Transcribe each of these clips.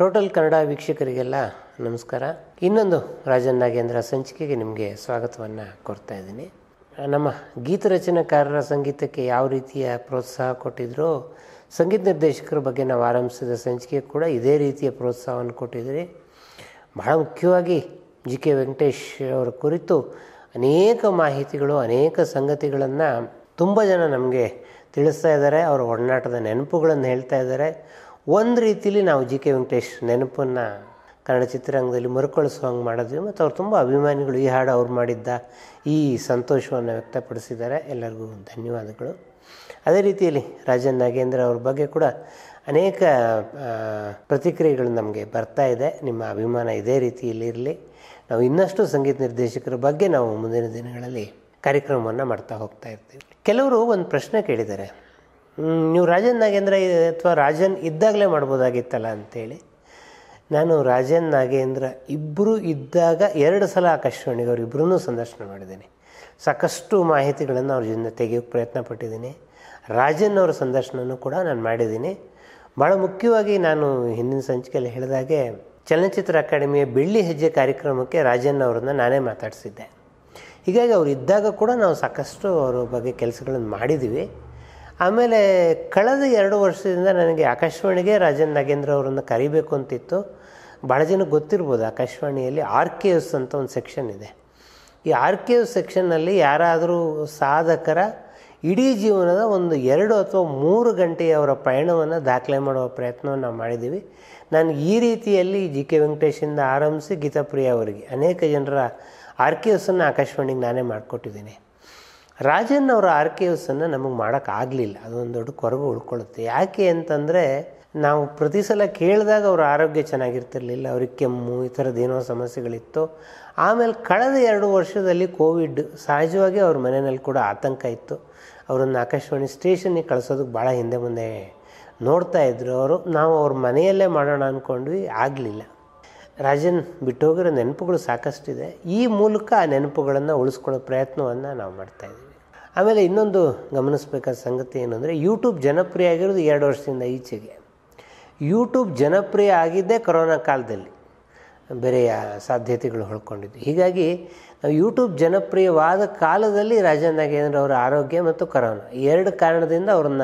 total Kannada ವೀಕ್ಷಕರಿಗೆಲ್ಲ ನಮಸ್ಕಾರ ಇನ್ನೊಂದು ರಾಜನ್ ನಾಗೇಂದ್ರ ಸಂಚಿಕೆಗೆ ನಿಮಗೆ ಸ್ವಾಗತವನ್ನು ಕೊಡ್ತಾ ಇದ್ದೀನಿ ನಮ್ಮ ಗೀತ ರಚನಾಕಾರರ ಸಂಗೀತಕ್ಕೆ ಯಾವ ರೀತಿಯ ಪ್ರೋತ್ಸಾಹ ಕೊಟ್ಟಿದ್ರೋ ಸಂಗೀತ ನಿರ್ದೇಶಕರ ಬಗ್ಗೆ ನಾವು ಆರಂಭಿಸಿದ ಸಂಚಿಕೆ ಕೂಡ ಇದೇ ರೀತಿಯ ಪ್ರೋತ್ಸಾಹವನ್ನು ಕೊಟ್ಟಿದ್ದೀರಿ ಬಹಳ ಮುಖ್ಯವಾಗಿ ಜಿ ಕೆ ವೆಂಕಟೇಶ್ ಅವರ ಕುರಿತು ಅನೇಕ ಮಾಹಿತಿಗಳು ಅನೇಕ ಸಂಗತಿಗಳನ್ನು ತುಂಬ ಜನ ನಮಗೆ ತಿಳಿಸ್ತಾ ಇದ್ದಾರೆ ಅವರ ಒಡನಾಟದ ನೆನಪುಗಳನ್ನು ಹೇಳ್ತಾ ಇದ್ದಾರೆ ಒಂದು ರೀತಿಯಲ್ಲಿ ನಾವು ಜಿ ಕೆ ವೆಂಕಟೇಶ್ ನೆನಪನ್ನು ಕನ್ನಡ ಚಿತ್ರರಂಗದಲ್ಲಿ ಮರುಕಳಿಸೋ ಹಂಗೆ ಮಾಡಿದ್ವಿ ಮತ್ತು ಅವ್ರು ತುಂಬ ಅಭಿಮಾನಿಗಳು ಈ ಹಾಡು ಅವ್ರು ಮಾಡಿದ್ದ ಈ ಸಂತೋಷವನ್ನು ವ್ಯಕ್ತಪಡಿಸಿದ್ದಾರೆ ಎಲ್ಲರಿಗೂ ಧನ್ಯವಾದಗಳು ಅದೇ ರೀತಿಯಲ್ಲಿ ರಾಜನ್ ನಾಗೇಂದ್ರ ಅವ್ರ ಬಗ್ಗೆ ಕೂಡ ಅನೇಕ ಪ್ರತಿಕ್ರಿಯೆಗಳು ನಮಗೆ ಬರ್ತಾ ಇದೆ ನಿಮ್ಮ ಅಭಿಮಾನ ಇದೇ ರೀತಿಯಲ್ಲಿ ಇರಲಿ ನಾವು ಇನ್ನಷ್ಟು ಸಂಗೀತ ನಿರ್ದೇಶಕರ ಬಗ್ಗೆ ನಾವು ಮುಂದಿನ ದಿನಗಳಲ್ಲಿ ಕಾರ್ಯಕ್ರಮವನ್ನು ಮಾಡ್ತಾ ಹೋಗ್ತಾ ಇರ್ತೀವಿ ಕೆಲವರು ಒಂದು ಪ್ರಶ್ನೆ ಕೇಳಿದ್ದಾರೆ ನೀವು ರಾಜನ್ ನಾಗೇಂದ್ರ ಅಥವಾ ರಾಜನ್ ಇದ್ದಾಗಲೇ ಮಾಡ್ಬೋದಾಗಿತ್ತಲ್ಲ ಅಂಥೇಳಿ ನಾನು ರಾಜನ್ ನಾಗೇಂದ್ರ ಇಬ್ಬರು ಇದ್ದಾಗ ಎರಡು ಸಲ ಆಕಾಶವಾಣಿಗೆ ಅವರಿಬ್ಬರೂ ಸಂದರ್ಶನ ಮಾಡಿದ್ದೀನಿ ಸಾಕಷ್ಟು ಮಾಹಿತಿಗಳನ್ನು ಅವ್ರ ಜೊತೆ ತೆಗೆಯೋಕ್ಕೆ ಪ್ರಯತ್ನ ಪಟ್ಟಿದ್ದೀನಿ ರಾಜನ್ ಅವರ ಸಂದರ್ಶನನೂ ಕೂಡ ನಾನು ಮಾಡಿದ್ದೀನಿ ಭಾಳ ಮುಖ್ಯವಾಗಿ ನಾನು ಹಿಂದಿನ ಸಂಚಿಕೆಯಲ್ಲಿ ಹೇಳಿದಾಗೆ ಚಲನಚಿತ್ರ ಅಕಾಡೆಮಿಯ ಬೆಳ್ಳಿ ಹೆಜ್ಜೆ ಕಾರ್ಯಕ್ರಮಕ್ಕೆ ರಾಜನ್ ಅವರನ್ನು ನಾನೇ ಮಾತಾಡಿಸಿದ್ದೆ ಹೀಗಾಗಿ ಅವರು ಇದ್ದಾಗ ಕೂಡ ನಾವು ಸಾಕಷ್ಟು ಅವರ ಬಗ್ಗೆ ಕೆಲಸಗಳನ್ನು ಮಾಡಿದ್ದೀವಿ ಆಮೇಲೆ ಕಳೆದ ಎರಡು ವರ್ಷದಿಂದ ನನಗೆ ಆಕಾಶವಾಣಿಗೆ ರಾಜನ್ ನಾಗೇಂದ್ರ ಅವರನ್ನು ಕರಿಬೇಕು ಅಂತಿತ್ತು ಭಾಳ ಜನ ಗೊತ್ತಿರ್ಬೋದು ಆಕಾಶವಾಣಿಯಲ್ಲಿ ಆರ್ ಕೆ ಎಸ್ ಅಂತ ಒಂದು ಸೆಕ್ಷನ್ ಇದೆ ಈ ಆರ್ ಕೆ ಎಸ್ ಸೆಕ್ಷನ್ನಲ್ಲಿ ಯಾರಾದರೂ ಸಾಧಕರ ಇಡೀ ಜೀವನದ ಒಂದು ಎರಡು ಅಥವಾ ಮೂರು ಗಂಟೆಯ ಅವರ ಪಯಣವನ್ನು ದಾಖಲೆ ಮಾಡುವ ಪ್ರಯತ್ನವನ್ನು ನಾವು ಮಾಡಿದ್ದೀವಿ ನಾನು ಈ ರೀತಿಯಲ್ಲಿ ಜಿ ಕೆ ವೆಂಕಟೇಶಿಂದ ಆರಂಭಿಸಿ ಗೀತಾಪ್ರಿಯ ಅವರಿಗೆ ಅನೇಕ ಜನರ ಆರ್ ಕೆ ಅನ್ನು ಆಕಾಶವಾಣಿಗೆ ನಾನೇ ಮಾಡಿಕೊಟ್ಟಿದ್ದೀನಿ ರಾಜನ್ ಅವರ ಆರ್ಕೈವ್ಸನ್ನು ನಮಗೆ ಮಾಡೋಕ್ಕಾಗಲಿಲ್ಲ ಅದೊಂದು ದೊಡ್ಡ ಕೊರಗು ಉಳ್ಕೊಳ್ಳುತ್ತೆ ಯಾಕೆ ಅಂತಂದರೆ ನಾವು ಪ್ರತಿ ಸಲ ಕೇಳಿದಾಗ ಅವ್ರ ಆರೋಗ್ಯ ಚೆನ್ನಾಗಿರ್ತಿರ್ಲಿಲ್ಲ ಅವ್ರಿಗೆ ಕೆಮ್ಮು ಈ ಥರದ್ದೇನೋ ಸಮಸ್ಯೆಗಳಿತ್ತು ಆಮೇಲೆ ಕಳೆದ ಎರಡು ವರ್ಷದಲ್ಲಿ ಕೋವಿಡ್ ಸಹಜವಾಗಿ ಅವ್ರ ಮನೆಯಲ್ಲಿ ಕೂಡ ಆತಂಕ ಇತ್ತು ಅವರನ್ನು ಆಕಾಶವಾಣಿ ಸ್ಟೇಷನ್ಗೆ ಕಳಿಸೋದಕ್ಕೆ ಭಾಳ ಹಿಂದೆ ಮುಂದೆ ನೋಡ್ತಾ ಇದ್ರು ಅವರು ನಾವು ಅವ್ರ ಮನೆಯಲ್ಲೇ ಮಾಡೋಣ ಅಂದ್ಕೊಂಡ್ವಿ ಆಗಲಿಲ್ಲ ರಾಜನ್ ಬಿಟ್ಟೋಗಿರೋ ನೆನಪುಗಳು ಸಾಕಷ್ಟಿದೆ ಈ ಮೂಲಕ ಆ ನೆನಪುಗಳನ್ನು ಉಳಿಸ್ಕೊಳ್ಳೋ ಪ್ರಯತ್ನವನ್ನು ನಾವು ಮಾಡ್ತಾಯಿದ್ದೀವಿ ಆಮೇಲೆ ಇನ್ನೊಂದು ಗಮನಿಸಬೇಕಾದ ಸಂಗತಿ ಏನಂದರೆ ಯೂಟ್ಯೂಬ್ ಜನಪ್ರಿಯ ಆಗಿರೋದು ಎರಡು ವರ್ಷದಿಂದ ಈಚೆಗೆ ಯೂಟ್ಯೂಬ್ ಜನಪ್ರಿಯ ಆಗಿದ್ದೇ ಕೊರೋನಾ ಕಾಲದಲ್ಲಿ ಬೇರೆಯ ಸಾಧ್ಯತೆಗಳು ಹೊಳ್ಕೊಂಡಿದ್ದು ಹೀಗಾಗಿ ನಾವು ಯೂಟ್ಯೂಬ್ ಜನಪ್ರಿಯವಾದ ಕಾಲದಲ್ಲಿ ರಾಜೇಂದ್ರ ಅವರ ಆರೋಗ್ಯ ಮತ್ತು ಕೊರೋನಾ ಎರಡು ಕಾರಣದಿಂದ ಅವ್ರನ್ನ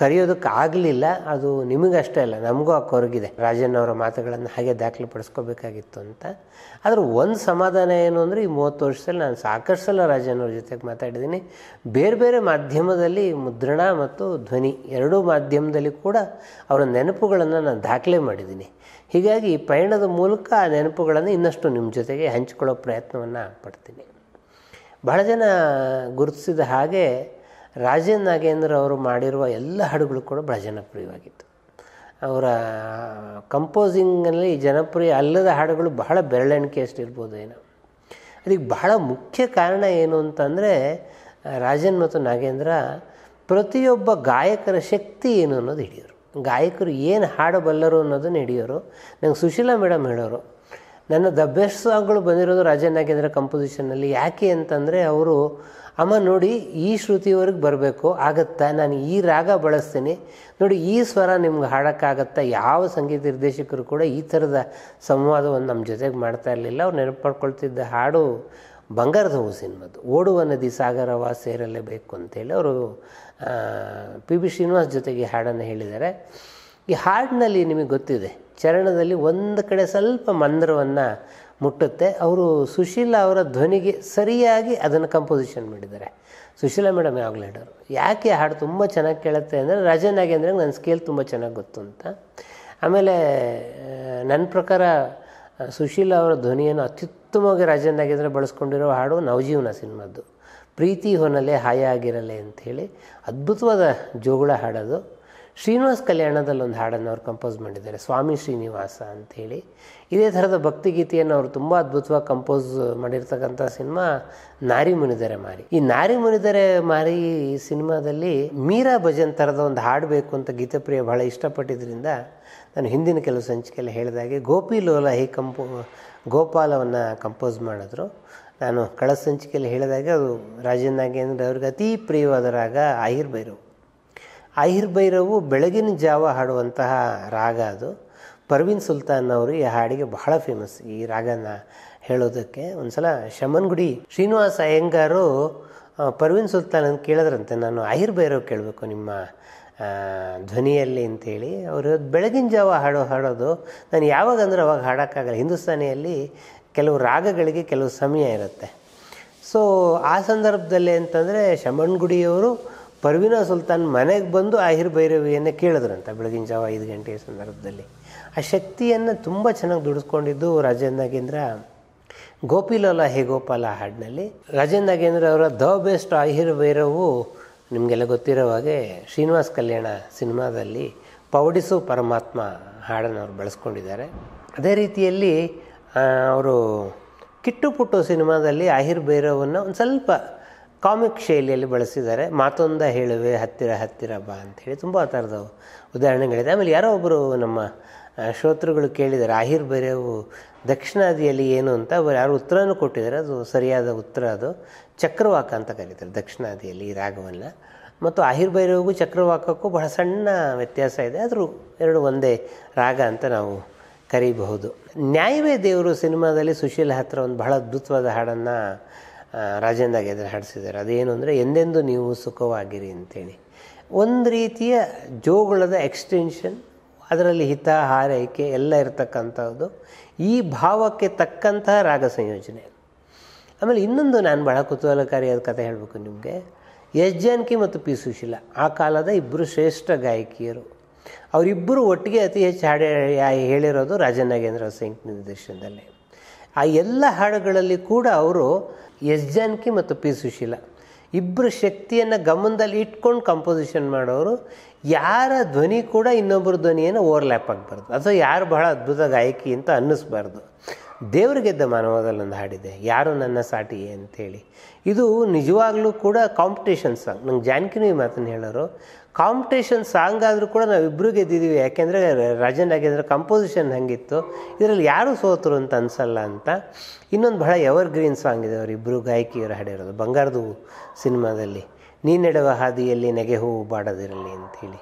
ಕರೆಯೋದಕ್ಕೆ ಆಗಲಿಲ್ಲ ಅದು ನಿಮಗಷ್ಟೇ ಅಲ್ಲ ನಮಗೂ ಆ ಕೊರಗಿದೆ ರಾಜನ್ ಮಾತುಗಳನ್ನು ಹಾಗೆ ದಾಖಲೆ ಪಡಿಸ್ಕೋಬೇಕಾಗಿತ್ತು ಅಂತ ಆದರೆ ಒಂದು ಸಮಾಧಾನ ಏನು ಅಂದರೆ ಈ ಮೂವತ್ತು ವರ್ಷದಲ್ಲಿ ನಾನು ಸಾಕಷ್ಟು ಸಲ ರಾಜನ್ ಜೊತೆಗೆ ಮಾತಾಡಿದ್ದೀನಿ ಬೇರೆ ಬೇರೆ ಮಾಧ್ಯಮದಲ್ಲಿ ಮುದ್ರಣ ಮತ್ತು ಧ್ವನಿ ಎರಡೂ ಮಾಧ್ಯಮದಲ್ಲಿ ಕೂಡ ಅವರ ನೆನಪುಗಳನ್ನು ನಾನು ದಾಖಲೆ ಮಾಡಿದ್ದೀನಿ ಹೀಗಾಗಿ ಪಯಣದ ಮೂಲಕ ಆ ನೆನಪುಗಳನ್ನು ಇನ್ನಷ್ಟು ನಿಮ್ಮ ಜೊತೆಗೆ ಹಂಚಿಕೊಳ್ಳೋ ಪ್ರಯತ್ನವನ್ನು ಪಡ್ತೀನಿ ಬಹಳ ಜನ ಗುರುತಿಸಿದ ಹಾಗೆ ರಾಜೇಂದ್ರ ನಾಗೇಂದ್ರ ಅವರು ಮಾಡಿರುವ ಎಲ್ಲ ಹಾಡುಗಳು ಕೂಡ ಭಾಳ ಜನಪ್ರಿಯವಾಗಿತ್ತು ಅವರ ಕಂಪೋಸಿಂಗಲ್ಲಿ ಜನಪ್ರಿಯ ಅಲ್ಲದ ಹಾಡುಗಳು ಬಹಳ ಬೆರಳೆಣಿಕೆಯಷ್ಟು ಇರ್ಬೋದು ಏನೋ ಅದಕ್ಕೆ ಬಹಳ ಮುಖ್ಯ ಕಾರಣ ಏನು ಅಂತಂದರೆ ರಾಜನ್ ಮತ್ತು ನಾಗೇಂದ್ರ ಪ್ರತಿಯೊಬ್ಬ ಗಾಯಕರ ಶಕ್ತಿ ಏನು ಅನ್ನೋದು ಹಿಡಿಯೋರು ಗಾಯಕರು ಏನು ಹಾಡಬಲ್ಲರು ಅನ್ನೋದನ್ನು ಹಿಡಿಯೋರು ನಂಗೆ ಸುಶೀಲಾ ಮೇಡಮ್ ಹೇಳೋರು ನನ್ನ ದ ಬೆಸ್ಟ್ ಸಾಂಗ್ಗಳು ಬಂದಿರೋದು ರಾಜನ್ ನಾಗೇಂದ್ರ ಕಂಪೋಸಿಷನ್ನಲ್ಲಿ ಯಾಕೆ ಅಂತಂದರೆ ಅವರು ಅಮ್ಮ ನೋಡಿ ಈ ಶ್ರುತಿವರೆಗೆ ಬರಬೇಕು ಆಗತ್ತಾ ನಾನು ಈ ರಾಗ ಬಳಸ್ತೀನಿ ನೋಡಿ ಈ ಸ್ವರ ನಿಮ್ಗೆ ಹಾಡೋಕ್ಕಾಗತ್ತಾ ಯಾವ ಸಂಗೀತ ನಿರ್ದೇಶಕರು ಕೂಡ ಈ ಥರದ ಸಂವಾದವನ್ನು ನಮ್ಮ ಜೊತೆಗೆ ಮಾಡ್ತಾ ಇರಲಿಲ್ಲ ಅವ್ರು ನೆನಪು ಮಾಡ್ಕೊಳ್ತಿದ್ದ ಹಾಡು ಬಂಗಾರದ ಹೂ ಸಿನಿಮಾದು ಓಡುವ ನದಿ ಸಾಗರವ ಸೇರಲೇಬೇಕು ಅಂತೇಳಿ ಅವರು ಪಿ ಬಿ ಶ್ರೀನಿವಾಸ್ ಜೊತೆಗೆ ಹಾಡನ್ನು ಹೇಳಿದ್ದಾರೆ ಈ ಹಾಡಿನಲ್ಲಿ ನಿಮಗೆ ಗೊತ್ತಿದೆ ಚರಣದಲ್ಲಿ ಒಂದು ಕಡೆ ಸ್ವಲ್ಪ ಮಂದ್ರವನ್ನು ಮುಟ್ಟುತ್ತೆ ಅವರು ಸುಶೀಲ ಅವರ ಧ್ವನಿಗೆ ಸರಿಯಾಗಿ ಅದನ್ನು ಕಂಪೋಸಿಷನ್ ಮಾಡಿದ್ದಾರೆ ಸುಶೀಲ ಮೇಡಮ್ ಯಾವಾಗಲೇ ಹೇಳೋರು ಯಾಕೆ ಹಾಡು ತುಂಬ ಚೆನ್ನಾಗಿ ಕೇಳುತ್ತೆ ಅಂದರೆ ರಾಜ ನನಗೆ ನನ್ನ ಸ್ಕೇಲ್ ತುಂಬ ಚೆನ್ನಾಗಿ ಗೊತ್ತು ಅಂತ ಆಮೇಲೆ ನನ್ನ ಪ್ರಕಾರ ಸುಶೀಲ ಅವರ ಧ್ವನಿಯನ್ನು ಅತ್ಯುತ್ತಮವಾಗಿ ಆಗಿ ಅಂದರೆ ಬಳಸ್ಕೊಂಡಿರೋ ಹಾಡು ನವಜೀವನ ಸಿನಿಮಾದ್ದು ಪ್ರೀತಿ ಹೊನಲೆ ಹಾಯ ಆಗಿರಲೆ ಅಂಥೇಳಿ ಅದ್ಭುತವಾದ ಜೋಗುಳ ಹಾಡೋದು ಶ್ರೀನಿವಾಸ್ ಕಲ್ಯಾಣದಲ್ಲಿ ಒಂದು ಹಾಡನ್ನು ಅವ್ರು ಕಂಪೋಸ್ ಮಾಡಿದ್ದಾರೆ ಸ್ವಾಮಿ ಶ್ರೀನಿವಾಸ ಅಂಥೇಳಿ ಇದೇ ಥರದ ಭಕ್ತಿಗೀತೆಯನ್ನು ಅವರು ತುಂಬ ಅದ್ಭುತವಾಗಿ ಕಂಪೋಸ್ ಮಾಡಿರ್ತಕ್ಕಂಥ ಸಿನಿಮಾ ನಾರಿ ಮುನಿದರೆ ಮಾರಿ ಈ ನಾರಿ ಮುನಿದರೆ ಮಾರಿ ಸಿನಿಮಾದಲ್ಲಿ ಮೀರಾ ಭಜನ್ ಥರದ ಒಂದು ಬೇಕು ಅಂತ ಗೀತಪ್ರಿಯ ಬಹಳ ಇಷ್ಟಪಟ್ಟಿದ್ದರಿಂದ ನಾನು ಹಿಂದಿನ ಕೆಲವು ಸಂಚಿಕೆಯಲ್ಲಿ ಹೇಳಿದಾಗೆ ಗೋಪಿ ಲೋಲ ಹೇ ಕಂಪೋ ಗೋಪಾಲವನ್ನು ಕಂಪೋಸ್ ಮಾಡಿದ್ರು ನಾನು ಕಳೆದ ಸಂಚಿಕೆಯಲ್ಲಿ ಹೇಳಿದಾಗೆ ಅದು ರಾಜೇಂದ್ರ ನಾಗೇಂದ್ರ ಅವ್ರಿಗೆ ಅತೀ ಪ್ರಿಯವಾದ ರಾಗ ಆಹಿರ್ ಆಹಿರ್ಭೈರವು ಬೆಳಗಿನ ಜಾವ ಹಾಡುವಂತಹ ರಾಗ ಅದು ಪರ್ವೀನ್ ಸುಲ್ತಾನ್ ಅವರು ಈ ಹಾಡಿಗೆ ಬಹಳ ಫೇಮಸ್ ಈ ರಾಗನ ಹೇಳೋದಕ್ಕೆ ಒಂದ್ಸಲ ಶಮನ್ಗುಡಿ ಶ್ರೀನಿವಾಸ ಅಯ್ಯಂಗಾರು ಪರ್ವೀನ್ ಸುಲ್ತಾನ್ ಅಂತ ಕೇಳಿದ್ರಂತೆ ನಾನು ಭೈರವ್ ಕೇಳಬೇಕು ನಿಮ್ಮ ಧ್ವನಿಯಲ್ಲಿ ಅಂತೇಳಿ ಅವರು ಬೆಳಗಿನ ಜಾವ ಹಾಡು ಹಾಡೋದು ನಾನು ಯಾವಾಗ ಅಂದರೆ ಅವಾಗ ಹಾಡೋಕ್ಕಾಗಲ್ಲ ಹಿಂದೂಸ್ತಾನಿಯಲ್ಲಿ ಕೆಲವು ರಾಗಗಳಿಗೆ ಕೆಲವು ಸಮಯ ಇರುತ್ತೆ ಸೊ ಆ ಸಂದರ್ಭದಲ್ಲಿ ಅಂತಂದರೆ ಗುಡಿಯವರು ಪರ್ವಿನ ಸುಲ್ತಾನ್ ಮನೆಗೆ ಬಂದು ಆಹಿರ್ ಭೈರವಿಯನ್ನು ಕೇಳಿದ್ರಂತ ಬೆಳಗಿನ ಜಾವ ಐದು ಗಂಟೆಯ ಸಂದರ್ಭದಲ್ಲಿ ಆ ಶಕ್ತಿಯನ್ನು ತುಂಬ ಚೆನ್ನಾಗಿ ದುಡಿಸ್ಕೊಂಡಿದ್ದು ರಾಜೇಂದ್ರ ನಾಗೇಂದ್ರ ಗೋಪಿಲಾಲ ಹೇ ಗೋಪಾಲ ಹಾಡಿನಲ್ಲಿ ರಾಜೇಂದ್ರ ನಾಗೇಂದ್ರ ಅವರ ದ ಬೆಸ್ಟ್ ಆಹಿರ್ ಭೈರವು ನಿಮಗೆಲ್ಲ ಗೊತ್ತಿರೋ ಹಾಗೆ ಶ್ರೀನಿವಾಸ್ ಕಲ್ಯಾಣ ಸಿನಿಮಾದಲ್ಲಿ ಪೌಡಿಸು ಪರಮಾತ್ಮ ಹಾಡನ್ನು ಅವರು ಬಳಸ್ಕೊಂಡಿದ್ದಾರೆ ಅದೇ ರೀತಿಯಲ್ಲಿ ಅವರು ಕಿಟ್ಟು ಪುಟ್ಟು ಸಿನಿಮಾದಲ್ಲಿ ಆಹಿರ್ ಭೈರವನ್ನು ಒಂದು ಸ್ವಲ್ಪ ಕಾಮಿಕ್ ಶೈಲಿಯಲ್ಲಿ ಬಳಸಿದ್ದಾರೆ ಮಾತೊಂದ ಹೇಳುವೆ ಹತ್ತಿರ ಹತ್ತಿರ ಬಾ ಅಂತ ಹೇಳಿ ತುಂಬ ಥರದ ಉದಾಹರಣೆಗಳಿದೆ ಆಮೇಲೆ ಯಾರೋ ಒಬ್ಬರು ನಮ್ಮ ಶ್ರೋತೃಗಳು ಕೇಳಿದ್ದಾರೆ ಆಹಿರ್ ದಕ್ಷಿಣಾದಿಯಲ್ಲಿ ಏನು ಅಂತ ಅವರು ಯಾರು ಉತ್ತರನೂ ಕೊಟ್ಟಿದ್ದಾರೆ ಅದು ಸರಿಯಾದ ಉತ್ತರ ಅದು ಚಕ್ರವಾಕ ಅಂತ ಕರೀತಾರೆ ದಕ್ಷಿಣಾದಿಯಲ್ಲಿ ಈ ರಾಗವನ್ನು ಮತ್ತು ಆಹಿರ್ ಬೈರವಿಗೂ ಚಕ್ರವಾಕಕ್ಕೂ ಬಹಳ ಸಣ್ಣ ವ್ಯತ್ಯಾಸ ಇದೆ ಆದರೂ ಎರಡು ಒಂದೇ ರಾಗ ಅಂತ ನಾವು ಕರೀಬಹುದು ನ್ಯಾಯವೇ ದೇವರು ಸಿನಿಮಾದಲ್ಲಿ ಸುಶೀಲ್ ಹತ್ರ ಒಂದು ಬಹಳ ಅದ್ಭುತವಾದ ಹಾಡನ್ನು ರಾಜೇಂದ್ರಾಗೆ ಹಾಡಿಸಿದ್ದಾರೆ ಅದೇನು ಅಂದರೆ ಎಂದೆಂದು ನೀವು ಸುಖವಾಗಿರಿ ಅಂತೇಳಿ ಒಂದು ರೀತಿಯ ಜೋಗುಳದ ಎಕ್ಸ್ಟೆನ್ಷನ್ ಅದರಲ್ಲಿ ಹಿತ ಹಾರೈಕೆ ಎಲ್ಲ ಇರತಕ್ಕಂಥದ್ದು ಈ ಭಾವಕ್ಕೆ ತಕ್ಕಂತಹ ರಾಗ ಸಂಯೋಜನೆ ಆಮೇಲೆ ಇನ್ನೊಂದು ನಾನು ಬಹಳ ಕುತೂಹಲಕಾರಿಯಾದ ಕಥೆ ಹೇಳಬೇಕು ನಿಮಗೆ ಎಸ್ ಜಾನ್ಕಿ ಮತ್ತು ಪಿ ಸುಶೀಲ ಆ ಕಾಲದ ಇಬ್ಬರು ಶ್ರೇಷ್ಠ ಗಾಯಕಿಯರು ಅವರಿಬ್ಬರು ಒಟ್ಟಿಗೆ ಅತಿ ಹೆಚ್ಚು ಹಾಡಿ ಹೇಳಿರೋದು ರಾಜನಾಗೇಂದ್ರ ಸಿಂಗ್ ನಿರ್ದೇಶನದಲ್ಲಿ ಆ ಎಲ್ಲ ಹಾಡುಗಳಲ್ಲಿ ಕೂಡ ಅವರು ಎಸ್ ಜಾನ್ಕಿ ಮತ್ತು ಪಿ ಸುಶೀಲ ಇಬ್ಬರು ಶಕ್ತಿಯನ್ನು ಗಮನದಲ್ಲಿ ಇಟ್ಕೊಂಡು ಕಂಪೋಸಿಷನ್ ಮಾಡೋರು ಯಾರ ಧ್ವನಿ ಕೂಡ ಇನ್ನೊಬ್ಬರ ಧ್ವನಿಯನ್ನು ಓವರ್ಲ್ಯಾಪ್ ಆಗಬಾರ್ದು ಅಥವಾ ಯಾರು ಬಹಳ ಅದ್ಭುತ ಗಾಯಕಿ ಅಂತ ಅನ್ನಿಸ್ಬಾರ್ದು ದೇವರಿಗೆದ್ದ ಮನವಾದಲ್ಲೊಂದು ಹಾಡಿದೆ ಯಾರು ನನ್ನ ಸಾಟಿ ಅಂಥೇಳಿ ಇದು ನಿಜವಾಗ್ಲೂ ಕೂಡ ಕಾಂಪಿಟೇಷನ್ ಸಾಂಗ್ ನಂಗೆ ಜಾನಕಿನೂ ಈ ಮಾತನ್ನು ಹೇಳೋರು ಕಾಂಪಿಟೇಷನ್ ಸಾಂಗ್ ಆದರೂ ಕೂಡ ನಾವಿಬ್ಬರು ಗೆದ್ದಿದ್ದೀವಿ ಯಾಕೆಂದರೆ ರಾಜನ್ ಕಾಂಪೋಸಿಷನ್ ಕಂಪೋಸಿಷನ್ ಹಂಗಿತ್ತು ಇದರಲ್ಲಿ ಯಾರು ಸೋತರು ಅಂತ ಅನಿಸಲ್ಲ ಅಂತ ಇನ್ನೊಂದು ಬಹಳ ಎವರ್ ಗ್ರೀನ್ ಸಾಂಗ್ ಇದೆ ಅವರಿಬ್ಬರು ಗಾಯಕಿಯರು ಹಾಡಿರೋದು ಬಂಗಾರದ ಹೂವು ಸಿನಿಮಾದಲ್ಲಿ ನೆಡುವ ಹಾದಿಯಲ್ಲಿ ನೆಗೆ ಹೂವು ಬಾಡೋದಿರಲಿ ಅಂಥೇಳಿ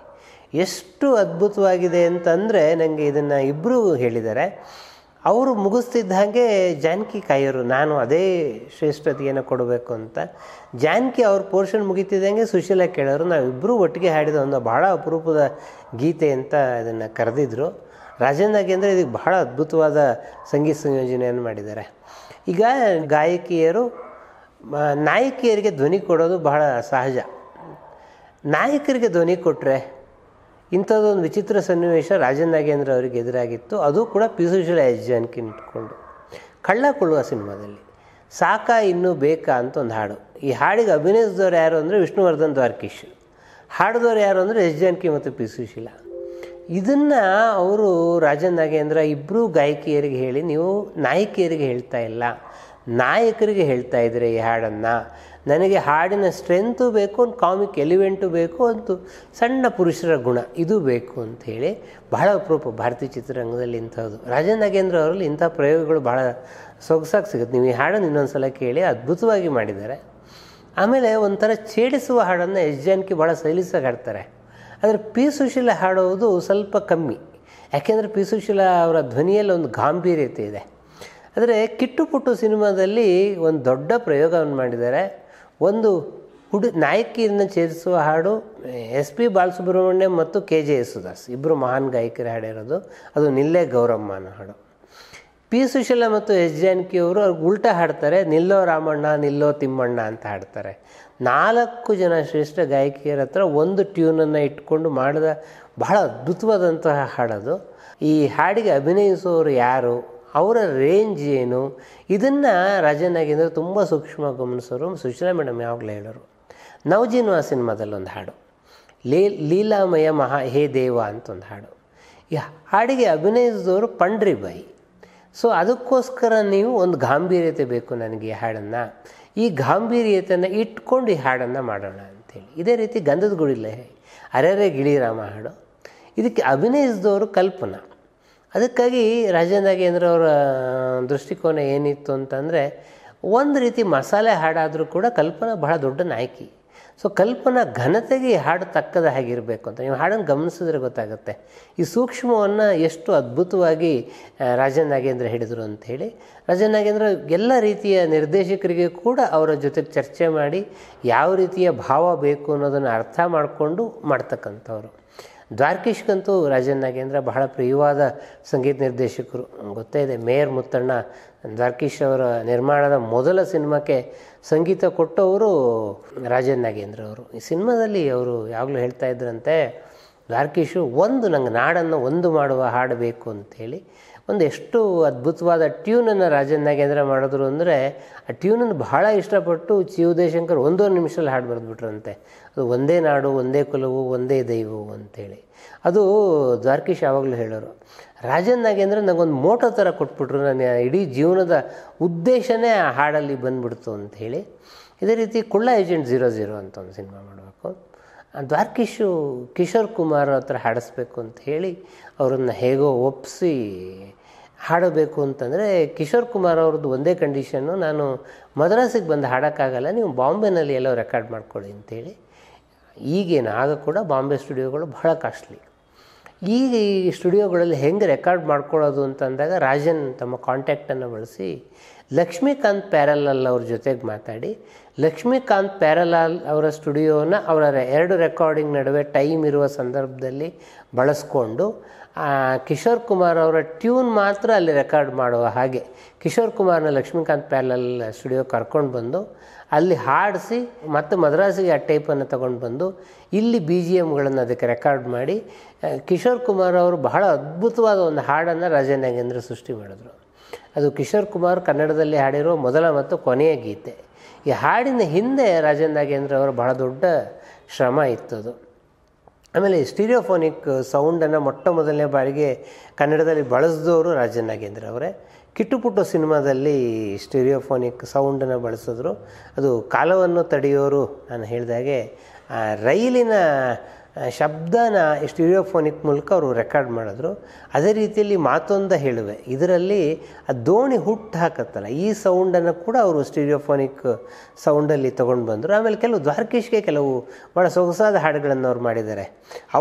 ಎಷ್ಟು ಅದ್ಭುತವಾಗಿದೆ ಅಂತಂದರೆ ನನಗೆ ಇದನ್ನು ಇಬ್ಬರು ಹೇಳಿದ್ದಾರೆ ಅವರು ಮುಗಿಸ್ತಿದ್ದ ಹಾಗೆ ಜಾನಕಿ ಕಾಯೋರು ನಾನು ಅದೇ ಶ್ರೇಷ್ಠತೆಯನ್ನು ಕೊಡಬೇಕು ಅಂತ ಜಾನಕಿ ಅವ್ರ ಪೋರ್ಷನ್ ಮುಗಿತಿದ್ದಂಗೆ ಸುಶೀಲ ಕೇಳೋರು ನಾವಿಬ್ಬರೂ ಒಟ್ಟಿಗೆ ಹಾಡಿದ ಒಂದು ಭಾಳ ಅಪರೂಪದ ಗೀತೆ ಅಂತ ಅದನ್ನು ಕರೆದಿದ್ರು ರಾಜೇಂದ್ರ ಅಂದರೆ ಇದಕ್ಕೆ ಬಹಳ ಅದ್ಭುತವಾದ ಸಂಗೀತ ಸಂಯೋಜನೆಯನ್ನು ಮಾಡಿದ್ದಾರೆ ಈಗ ಗಾಯಕಿಯರು ನಾಯಕಿಯರಿಗೆ ಧ್ವನಿ ಕೊಡೋದು ಬಹಳ ಸಹಜ ನಾಯಕರಿಗೆ ಧ್ವನಿ ಕೊಟ್ಟರೆ ಇಂಥದ್ದೊಂದು ವಿಚಿತ್ರ ಸನ್ನಿವೇಶ ರಾಜನ್ ನಾಗೇಂದ್ರ ಅವರಿಗೆ ಎದುರಾಗಿತ್ತು ಅದು ಕೂಡ ಪಿಸುಶಿಲ ಎಸ್ ಜಾನಕಿ ನಿಂತ್ಕೊಂಡು ಕಳ್ಳ ಕೊಡುವ ಸಿನಿಮಾದಲ್ಲಿ ಸಾಕ ಇನ್ನೂ ಬೇಕಾ ಅಂತ ಒಂದು ಹಾಡು ಈ ಹಾಡಿಗೆ ಅಭಿನಯಿಸಿದವ್ರು ಯಾರು ಅಂದರೆ ವಿಷ್ಣುವರ್ಧನ್ ದ್ವಾರಕೀಶ್ ಹಾಡಿದವ್ರು ಯಾರು ಅಂದರೆ ಎಸ್ ಜಾನಕಿ ಮತ್ತು ಪಿ ಸುಶೀಲ ಇದನ್ನು ಅವರು ರಾಜನ್ ನಾಗೇಂದ್ರ ಇಬ್ಬರೂ ಗಾಯಕಿಯರಿಗೆ ಹೇಳಿ ನೀವು ನಾಯಕಿಯರಿಗೆ ಹೇಳ್ತಾ ಇಲ್ಲ ನಾಯಕರಿಗೆ ಹೇಳ್ತಾ ಇದ್ದರೆ ಈ ಹಾಡನ್ನು ನನಗೆ ಹಾಡಿನ ಸ್ಟ್ರೆಂತು ಬೇಕು ಒಂದು ಕಾಮಿಕ್ ಎಲಿವೆಂಟು ಬೇಕು ಅಂತೂ ಸಣ್ಣ ಪುರುಷರ ಗುಣ ಇದು ಬೇಕು ಅಂಥೇಳಿ ಬಹಳ ಅಪರೂಪ ಭಾರತೀಯ ಚಿತ್ರರಂಗದಲ್ಲಿ ಇಂಥದ್ದು ರಾಜನ್ ನಾಗೇಂದ್ರ ಅವರಲ್ಲಿ ಇಂಥ ಪ್ರಯೋಗಗಳು ಬಹಳ ಸೊಗಸಾಗಿ ಸಿಗುತ್ತೆ ನೀವು ಈ ಹಾಡನ್ನು ಇನ್ನೊಂದು ಸಲ ಕೇಳಿ ಅದ್ಭುತವಾಗಿ ಮಾಡಿದ್ದಾರೆ ಆಮೇಲೆ ಒಂಥರ ಛೇಡಿಸುವ ಹಾಡನ್ನು ಎಸ್ ಜಾನ್ಕಿ ಭಾಳ ಸೈಲಿಸಾಗಿ ಹಾಡ್ತಾರೆ ಆದರೆ ಪಿ ಸುಶೀಲ ಹಾಡೋದು ಸ್ವಲ್ಪ ಕಮ್ಮಿ ಯಾಕೆಂದರೆ ಪಿ ಸುಶೀಲ ಅವರ ಧ್ವನಿಯಲ್ಲಿ ಒಂದು ಗಾಂಭೀರ್ಯತೆ ಇದೆ ಆದರೆ ಕಿಟ್ಟು ಪುಟ್ಟು ಸಿನಿಮಾದಲ್ಲಿ ಒಂದು ದೊಡ್ಡ ಪ್ರಯೋಗವನ್ನು ಮಾಡಿದ್ದಾರೆ ಒಂದು ಹುಡು ನಾಯಕಿಯನ್ನು ಚೇರಿಸುವ ಹಾಡು ಎಸ್ ಪಿ ಬಾಲಸುಬ್ರಹ್ಮಣ್ಯ ಮತ್ತು ಕೆ ಜೆ ಯೇಸುದಾಸ್ ಇಬ್ಬರು ಮಹಾನ್ ಗಾಯಕರ ಹಾಡಿರೋದು ಅದು ನಿಲ್ಲೇ ಗೌರಮ್ಮನ ಹಾಡು ಪಿ ಸುಶೀಲ ಮತ್ತು ಎಸ್ ಜಾನಕಿಯವರು ಅವ್ರಿಗೆ ಉಲ್ಟಾ ಹಾಡ್ತಾರೆ ನಿಲ್ಲೋ ರಾಮಣ್ಣ ನಿಲ್ಲೋ ತಿಮ್ಮಣ್ಣ ಅಂತ ಹಾಡ್ತಾರೆ ನಾಲ್ಕು ಜನ ಶ್ರೇಷ್ಠ ಗಾಯಕಿಯರ ಹತ್ರ ಒಂದು ಟ್ಯೂನನ್ನು ಇಟ್ಕೊಂಡು ಮಾಡಿದ ಬಹಳ ಅದ್ಭುತವಾದಂತಹ ಹಾಡದು ಈ ಹಾಡಿಗೆ ಅಭಿನಯಿಸುವವರು ಯಾರು ಅವರ ರೇಂಜ್ ಏನು ಇದನ್ನು ರಾಜನಾಗೇಂದ್ರ ತುಂಬ ಸೂಕ್ಷ್ಮ ಗಮನಿಸೋರು ಸುಶೀಲಾ ಮೇಡಮ್ ಯಾವಾಗಲೂ ಹೇಳೋರು ಸಿನಿಮಾದಲ್ಲಿ ಒಂದು ಹಾಡು ಲೀ ಲೀಲಾಮಯ ಮಹಾ ಹೇ ದೇವ ಅಂತ ಒಂದು ಹಾಡು ಈ ಹಾಡಿಗೆ ಅಭಿನಯಿಸಿದವರು ಪಂಡ್ರಿ ಬಾಯಿ ಸೊ ಅದಕ್ಕೋಸ್ಕರ ನೀವು ಒಂದು ಗಾಂಭೀರ್ಯತೆ ಬೇಕು ನನಗೆ ಈ ಹಾಡನ್ನು ಈ ಗಾಂಭೀರ್ಯತೆಯನ್ನು ಇಟ್ಕೊಂಡು ಈ ಹಾಡನ್ನು ಮಾಡೋಣ ಅಂತೇಳಿ ಇದೇ ರೀತಿ ಗಂಧದ ಗುಡಿಲೆ ಅರೆರೆ ಗಿಳಿರಾಮ ಹಾಡು ಇದಕ್ಕೆ ಅಭಿನಯಿಸಿದವರು ಕಲ್ಪನಾ ಅದಕ್ಕಾಗಿ ರಾಜೇಂದ್ರ ಅವರ ದೃಷ್ಟಿಕೋನ ಏನಿತ್ತು ಅಂತಂದರೆ ಒಂದು ರೀತಿ ಮಸಾಲೆ ಹಾಡಾದರೂ ಕೂಡ ಕಲ್ಪನಾ ಬಹಳ ದೊಡ್ಡ ನಾಯಕಿ ಸೊ ಕಲ್ಪನಾ ಘನತೆಗೆ ಈ ಹಾಡು ತಕ್ಕದ ಹಾಗಿರಬೇಕು ಅಂತ ನೀವು ಹಾಡನ್ನು ಗಮನಿಸಿದ್ರೆ ಗೊತ್ತಾಗುತ್ತೆ ಈ ಸೂಕ್ಷ್ಮವನ್ನು ಎಷ್ಟು ಅದ್ಭುತವಾಗಿ ರಾಜನ್ ನಾಗೇಂದ್ರ ಹಿಡಿದರು ಹೇಳಿ ರಾಜನ್ ನಾಗೇಂದ್ರ ಎಲ್ಲ ರೀತಿಯ ನಿರ್ದೇಶಕರಿಗೆ ಕೂಡ ಅವರ ಜೊತೆಗೆ ಚರ್ಚೆ ಮಾಡಿ ಯಾವ ರೀತಿಯ ಭಾವ ಬೇಕು ಅನ್ನೋದನ್ನು ಅರ್ಥ ಮಾಡಿಕೊಂಡು ಮಾಡ್ತಕ್ಕಂಥವ್ರು ದ್ವಾರ್ಕೀಶ್ಗಂತೂ ರಾಜನ್ ನಾಗೇಂದ್ರ ಬಹಳ ಪ್ರಿಯವಾದ ಸಂಗೀತ ನಿರ್ದೇಶಕರು ಗೊತ್ತೇ ಇದೆ ಮೇಯರ್ ಮುತ್ತಣ್ಣ ದ್ವಾರ್ಕೀಶ್ ಅವರ ನಿರ್ಮಾಣದ ಮೊದಲ ಸಿನಿಮಾಕ್ಕೆ ಸಂಗೀತ ಕೊಟ್ಟವರು ರಾಜನ್ ನಾಗೇಂದ್ರ ಅವರು ಈ ಸಿನಿಮಾದಲ್ಲಿ ಅವರು ಯಾವಾಗಲೂ ಹೇಳ್ತಾ ಇದ್ರಂತೆ ದ್ವಾರ್ಕೀಶು ಒಂದು ನಂಗೆ ನಾಡನ್ನು ಒಂದು ಮಾಡುವ ಹಾಡಬೇಕು ಅಂತೇಳಿ ಒಂದು ಎಷ್ಟು ಅದ್ಭುತವಾದ ಟ್ಯೂನನ್ನು ನಾಗೇಂದ್ರ ಮಾಡಿದ್ರು ಅಂದರೆ ಆ ಟ್ಯೂನನ್ನು ಬಹಳ ಇಷ್ಟಪಟ್ಟು ಚಿ ಉದಯಶಂಕರ್ ಒಂದೂವರೆ ನಿಮಿಷದಲ್ಲಿ ಹಾಡು ಬರೆದ್ಬಿಟ್ರಂತೆ ಅದು ಒಂದೇ ನಾಡು ಒಂದೇ ಕುಲವು ಒಂದೇ ದೈವವು ಅಂತೇಳಿ ಅದು ದ್ವಾರ್ಕೀಶ್ ಯಾವಾಗಲೂ ಹೇಳೋರು ರಾಜನ್ ನಾಗೇಂದ್ರ ನನಗೊಂದು ಮೋಟೋ ಥರ ಕೊಟ್ಬಿಟ್ರು ನಾನು ಇಡೀ ಜೀವನದ ಉದ್ದೇಶನೇ ಆ ಹಾಡಲ್ಲಿ ಬಂದ್ಬಿಡ್ತು ಅಂತ ಹೇಳಿ ಇದೇ ರೀತಿ ಕುಳ್ಳ ಏಜೆಂಟ್ ಝೀರೋ ಜೀರೋ ಅಂತ ಒಂದು ಸಿನಿಮಾ ಮಾಡಬೇಕು ದ್ವಾರ್ಕಿಶು ಕಿಶೋರ್ ಕುಮಾರ್ ಹತ್ರ ಹಾಡಿಸ್ಬೇಕು ಅಂತ ಹೇಳಿ ಅವರನ್ನು ಹೇಗೋ ಒಪ್ಪಿಸಿ ಹಾಡಬೇಕು ಅಂತಂದರೆ ಕಿಶೋರ್ ಕುಮಾರ್ ಅವ್ರದ್ದು ಒಂದೇ ಕಂಡೀಷನ್ನು ನಾನು ಮದ್ರಾಸಿಗೆ ಬಂದು ಹಾಡೋಕ್ಕಾಗಲ್ಲ ನೀವು ಬಾಂಬೆನಲ್ಲಿ ಎಲ್ಲೋ ರೆಕಾರ್ಡ್ ಮಾಡ್ಕೊಳ್ಳಿ ಅಂತೇಳಿ ಈಗೇನು ಆಗ ಕೂಡ ಬಾಂಬೆ ಸ್ಟುಡಿಯೋಗಳು ಬಹಳ ಕಾಸ್ಟ್ಲಿ ಈಗ ಈ ಸ್ಟುಡಿಯೋಗಳಲ್ಲಿ ಹೆಂಗೆ ರೆಕಾರ್ಡ್ ಮಾಡ್ಕೊಳ್ಳೋದು ಅಂತಂದಾಗ ರಾಜನ್ ತಮ್ಮ ಕಾಂಟ್ಯಾಕ್ಟನ್ನು ಬಳಸಿ ಲಕ್ಷ್ಮೀಕಾಂತ್ ಪ್ಯಾರಲಾಲ್ ಅವ್ರ ಜೊತೆಗೆ ಮಾತಾಡಿ ಲಕ್ಷ್ಮೀಕಾಂತ್ ಪ್ಯಾರಲಾಲ್ ಅವರ ಸ್ಟುಡಿಯೋನ ಅವರ ಎರಡು ರೆಕಾರ್ಡಿಂಗ್ ನಡುವೆ ಟೈಮ್ ಇರುವ ಸಂದರ್ಭದಲ್ಲಿ ಬಳಸ್ಕೊಂಡು ಕಿಶೋರ್ ಕುಮಾರ್ ಅವರ ಟ್ಯೂನ್ ಮಾತ್ರ ಅಲ್ಲಿ ರೆಕಾರ್ಡ್ ಮಾಡುವ ಹಾಗೆ ಕಿಶೋರ್ ಕುಮಾರ್ನ ಲಕ್ಷ್ಮೀಕಾಂತ್ ಪ್ಯಾರಲಾಲ್ ಸ್ಟುಡಿಯೋ ಕರ್ಕೊಂಡು ಬಂದು ಅಲ್ಲಿ ಹಾಡಿಸಿ ಮತ್ತು ಮದ್ರಾಸಿಗೆ ಆ ಟೈಪನ್ನು ತೊಗೊಂಡು ಬಂದು ಇಲ್ಲಿ ಬಿ ಜಿ ಎಮ್ಗಳನ್ನು ಅದಕ್ಕೆ ರೆಕಾರ್ಡ್ ಮಾಡಿ ಕಿಶೋರ್ ಕುಮಾರ್ ಅವರು ಬಹಳ ಅದ್ಭುತವಾದ ಒಂದು ಹಾಡನ್ನು ರಾಜೇಂದ್ರ ಸೃಷ್ಟಿ ಮಾಡಿದರು ಅದು ಕಿಶೋರ್ ಕುಮಾರ್ ಕನ್ನಡದಲ್ಲಿ ಹಾಡಿರೋ ಮೊದಲ ಮತ್ತು ಕೊನೆಯ ಗೀತೆ ಈ ಹಾಡಿನ ಹಿಂದೆ ರಾಜೇಂದ್ರ ನಾಗೇಂದ್ರ ಅವರು ಬಹಳ ದೊಡ್ಡ ಶ್ರಮ ಇತ್ತು ಅದು ಆಮೇಲೆ ಸ್ಟೀರಿಯೋಫೋನಿಕ್ ಸೌಂಡನ್ನು ಮೊಟ್ಟ ಮೊದಲನೇ ಬಾರಿಗೆ ಕನ್ನಡದಲ್ಲಿ ಬಳಸಿದವರು ರಾಜೇಂದ್ರ ನಾಗೇಂದ್ರ ಅವರೇ ಕಿಟ್ಟುಪುಟ್ಟು ಸಿನಿಮಾದಲ್ಲಿ ಸ್ಟೀರಿಯೋಫೋನಿಕ್ ಸೌಂಡನ್ನು ಬಳಸಿದ್ರು ಅದು ಕಾಲವನ್ನು ತಡೆಯೋರು ನಾನು ಹೇಳಿದಾಗೆ ರೈಲಿನ ಶಬ್ದನ ಸ್ಟೀರಿಯೋಫೋನಿಕ್ ಮೂಲಕ ಅವರು ರೆಕಾರ್ಡ್ ಮಾಡಿದ್ರು ಅದೇ ರೀತಿಯಲ್ಲಿ ಮಾತೊಂದ ಹೇಳುವೆ ಇದರಲ್ಲಿ ಆ ದೋಣಿ ಹುಟ್ಟು ಹಾಕತ್ತಲ್ಲ ಈ ಸೌಂಡನ್ನು ಕೂಡ ಅವರು ಸ್ಟೀರಿಯೋಫೋನಿಕ್ ಸೌಂಡಲ್ಲಿ ತೊಗೊಂಡು ಬಂದರು ಆಮೇಲೆ ಕೆಲವು ದ್ವಾರಕೀಶ್ಗೆ ಕೆಲವು ಭಾಳ ಸೊಗಸಾದ ಹಾಡುಗಳನ್ನು ಅವ್ರು ಮಾಡಿದ್ದಾರೆ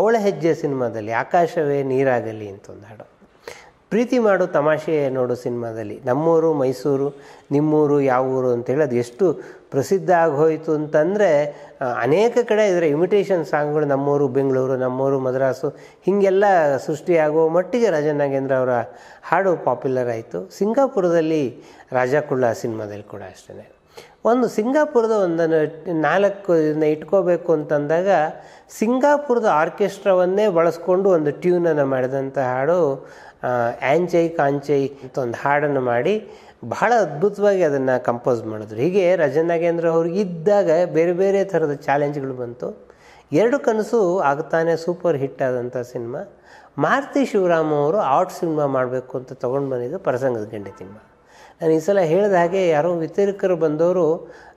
ಅವಳ ಹೆಜ್ಜೆ ಸಿನಿಮಾದಲ್ಲಿ ಆಕಾಶವೇ ನೀರಾಗಲಿ ಅಂತ ಒಂದು ಹಾಡು ಪ್ರೀತಿ ಮಾಡು ತಮಾಷೆ ನೋಡು ಸಿನಿಮಾದಲ್ಲಿ ನಮ್ಮೂರು ಮೈಸೂರು ನಿಮ್ಮೂರು ಯಾವ ಊರು ಅಂತೇಳಿ ಅದು ಎಷ್ಟು ಪ್ರಸಿದ್ಧ ಆಗೋಯಿತು ಅಂತಂದರೆ ಅನೇಕ ಕಡೆ ಇದರ ಇಮಿಟೇಷನ್ ಸಾಂಗ್ಗಳು ನಮ್ಮೂರು ಬೆಂಗಳೂರು ನಮ್ಮೂರು ಮದ್ರಾಸು ಹೀಗೆಲ್ಲ ಸೃಷ್ಟಿಯಾಗುವ ಮಟ್ಟಿಗೆ ರಾಜನ್ ನಾಗೇಂದ್ರ ಅವರ ಹಾಡು ಪಾಪ್ಯುಲರ್ ಆಯಿತು ಸಿಂಗಾಪುರದಲ್ಲಿ ರಾಜಾ ಕುಳ್ಳ ಸಿನಿಮಾದಲ್ಲಿ ಕೂಡ ಅಷ್ಟೇ ಒಂದು ಸಿಂಗಾಪುರದ ಒಂದನ್ನು ನಾಲ್ಕು ಇದನ್ನ ಇಟ್ಕೋಬೇಕು ಅಂತಂದಾಗ ಸಿಂಗಾಪುರದ ಆರ್ಕೆಸ್ಟ್ರಾವನ್ನೇ ಬಳಸ್ಕೊಂಡು ಒಂದು ಟ್ಯೂನನ್ನು ಮಾಡಿದಂಥ ಹಾಡು ಆ್ಯಂಚೈ ಕಾಂಚೈ ಅಂತ ಒಂದು ಹಾಡನ್ನು ಮಾಡಿ ಬಹಳ ಅದ್ಭುತವಾಗಿ ಅದನ್ನು ಕಂಪೋಸ್ ಮಾಡಿದ್ರು ಹೀಗೆ ರಜನಾಗೇಂದ್ರ ನಾಗೇಂದ್ರ ಇದ್ದಾಗ ಬೇರೆ ಬೇರೆ ಥರದ ಚಾಲೆಂಜ್ಗಳು ಬಂತು ಎರಡು ಕನಸು ಆಗ್ತಾನೆ ಸೂಪರ್ ಹಿಟ್ ಆದಂಥ ಸಿನಿಮಾ ಮಾರುತಿ ಶಿವರಾಮ ಅವರು ಆರ್ಟ್ ಸಿನಿಮಾ ಮಾಡಬೇಕು ಅಂತ ತೊಗೊಂಡು ಬಂದಿದ್ದು ಪ್ರಸಂಗದ ಗಂಡೆ ಸಿನಿಮಾ ನಾನು ಈ ಸಲ ಹೇಳಿದ ಹಾಗೆ ಯಾರೋ ವಿತರಕರು ಬಂದವರು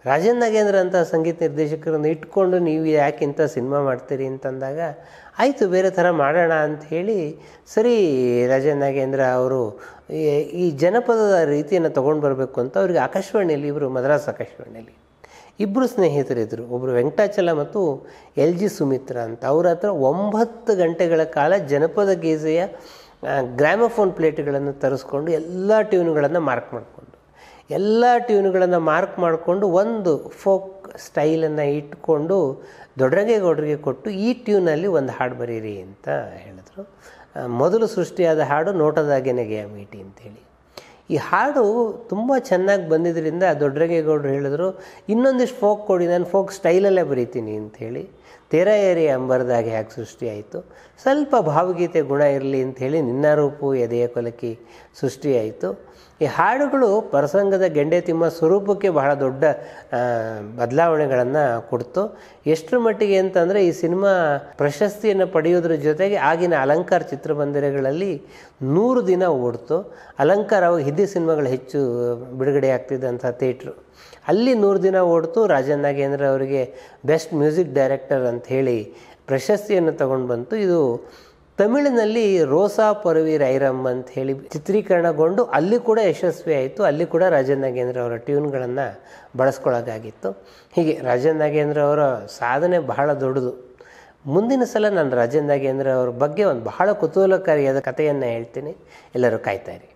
ರಾಜನ್ ನಾಗೇಂದ್ರ ಅಂತ ಸಂಗೀತ ನಿರ್ದೇಶಕರನ್ನು ಇಟ್ಕೊಂಡು ನೀವು ಯಾಕೆ ಇಂಥ ಸಿನಿಮಾ ಮಾಡ್ತೀರಿ ಅಂತಂದಾಗ ಆಯಿತು ಬೇರೆ ಥರ ಮಾಡೋಣ ಅಂತ ಹೇಳಿ ಸರಿ ರಾಜನ್ ನಾಗೇಂದ್ರ ಅವರು ಈ ಜನಪದದ ರೀತಿಯನ್ನು ತೊಗೊಂಡು ಬರಬೇಕು ಅಂತ ಅವ್ರಿಗೆ ಆಕಾಶವಾಣಿಯಲ್ಲಿ ಇವರು ಮದ್ರಾಸ್ ಆಕಾಶವಾಣಿಯಲ್ಲಿ ಇಬ್ಬರು ಸ್ನೇಹಿತರಿದ್ದರು ಒಬ್ಬರು ವೆಂಕಟಾಚಲ ಮತ್ತು ಎಲ್ ಜಿ ಸುಮಿತ್ರ ಅಂತ ಅವ್ರ ಹತ್ರ ಒಂಬತ್ತು ಗಂಟೆಗಳ ಕಾಲ ಜನಪದ ಗೀಸೆಯ ಗ್ರಾಮಫೋನ್ ಪ್ಲೇಟ್ಗಳನ್ನು ತರಿಸ್ಕೊಂಡು ಎಲ್ಲ ಟ್ಯೂನ್ಗಳನ್ನು ಮಾರ್ಕ್ ಮಾಡಿಕೊಂಡು ಎಲ್ಲ ಟ್ಯೂನ್ಗಳನ್ನು ಮಾರ್ಕ್ ಮಾಡಿಕೊಂಡು ಒಂದು ಫೋಕ್ ಸ್ಟೈಲನ್ನು ಇಟ್ಕೊಂಡು ದೊಡ್ಡರಂಗೇಗೌಡರಿಗೆ ಕೊಟ್ಟು ಈ ಟ್ಯೂನಲ್ಲಿ ಒಂದು ಹಾಡು ಬರೀರಿ ಅಂತ ಹೇಳಿದ್ರು ಮೊದಲು ಸೃಷ್ಟಿಯಾದ ಹಾಡು ನೋಟದಾಗೆ ನೆಗೆಯ ಮೀಟಿ ಅಂತೇಳಿ ಈ ಹಾಡು ತುಂಬ ಚೆನ್ನಾಗಿ ಬಂದಿದ್ದರಿಂದ ದೊಡ್ಡರಂಗೇಗೌಡರು ಹೇಳಿದ್ರು ಇನ್ನೊಂದಿಷ್ಟು ಫೋಕ್ ಕೊಡಿ ನಾನು ಫೋಕ್ ಸ್ಟೈಲಲ್ಲೇ ಬರೀತೀನಿ ಅಂಥೇಳಿ ತೆರ ಏರಿ ಅಂಬರದಾಗೆ ಹ್ಯಾಕ್ ಸೃಷ್ಟಿಯಾಯಿತು ಸ್ವಲ್ಪ ಭಾವಗೀತೆ ಗುಣ ಇರಲಿ ಹೇಳಿ ನಿನ್ನ ರೂಪು ಎದೆಯ ಕೊಲಕಿ ಸೃಷ್ಟಿಯಾಯಿತು ಈ ಹಾಡುಗಳು ಪ್ರಸಂಗದ ಗೆಂಡೆ ತಿಮ್ಮ ಸ್ವರೂಪಕ್ಕೆ ಬಹಳ ದೊಡ್ಡ ಬದಲಾವಣೆಗಳನ್ನು ಕೊಡ್ತು ಎಷ್ಟರ ಮಟ್ಟಿಗೆ ಅಂತಂದರೆ ಈ ಸಿನಿಮಾ ಪ್ರಶಸ್ತಿಯನ್ನು ಪಡೆಯೋದ್ರ ಜೊತೆಗೆ ಆಗಿನ ಅಲಂಕಾರ ಚಿತ್ರಮಂದಿರಗಳಲ್ಲಿ ನೂರು ದಿನ ಓಡ್ತು ಅಲಂಕಾರ ಅವಾಗ ಹಿಂದಿ ಸಿನಿಮಾಗಳು ಹೆಚ್ಚು ಬಿಡುಗಡೆ ಆಗ್ತಿದ್ದಂಥ ಥಿಯೇಟ್ರು ಅಲ್ಲಿ ನೂರು ದಿನ ಓಡ್ತು ರಾಜನ್ ನಾಗೇಂದ್ರ ಅವರಿಗೆ ಬೆಸ್ಟ್ ಮ್ಯೂಸಿಕ್ ಡೈರೆಕ್ಟರ್ ಅಂತ ಹೇಳಿ ಪ್ರಶಸ್ತಿಯನ್ನು ತಗೊಂಡು ಬಂತು ಇದು ತಮಿಳಿನಲ್ಲಿ ರೋಸಾ ಪರವಿ ರೈರಮ್ ಅಂತ ಹೇಳಿ ಚಿತ್ರೀಕರಣಗೊಂಡು ಅಲ್ಲಿ ಕೂಡ ಯಶಸ್ವಿ ಆಯಿತು ಅಲ್ಲಿ ಕೂಡ ರಾಜನ್ ನಾಗೇಂದ್ರ ಅವರ ಟ್ಯೂನ್ಗಳನ್ನು ಬಳಸ್ಕೊಳ್ಳೋಕ್ಕಾಗಿತ್ತು ಹೀಗೆ ರಾಜನ್ ನಾಗೇಂದ್ರ ಅವರ ಸಾಧನೆ ಬಹಳ ದೊಡ್ಡದು ಮುಂದಿನ ಸಲ ನಾನು ರಾಜನ್ ನಾಗೇಂದ್ರ ಅವ್ರ ಬಗ್ಗೆ ಒಂದು ಬಹಳ ಕುತೂಹಲಕಾರಿಯಾದ ಕಥೆಯನ್ನು ಹೇಳ್ತೀನಿ ಎಲ್ಲರೂ ಕಾಯ್ತಾಯಿರಿ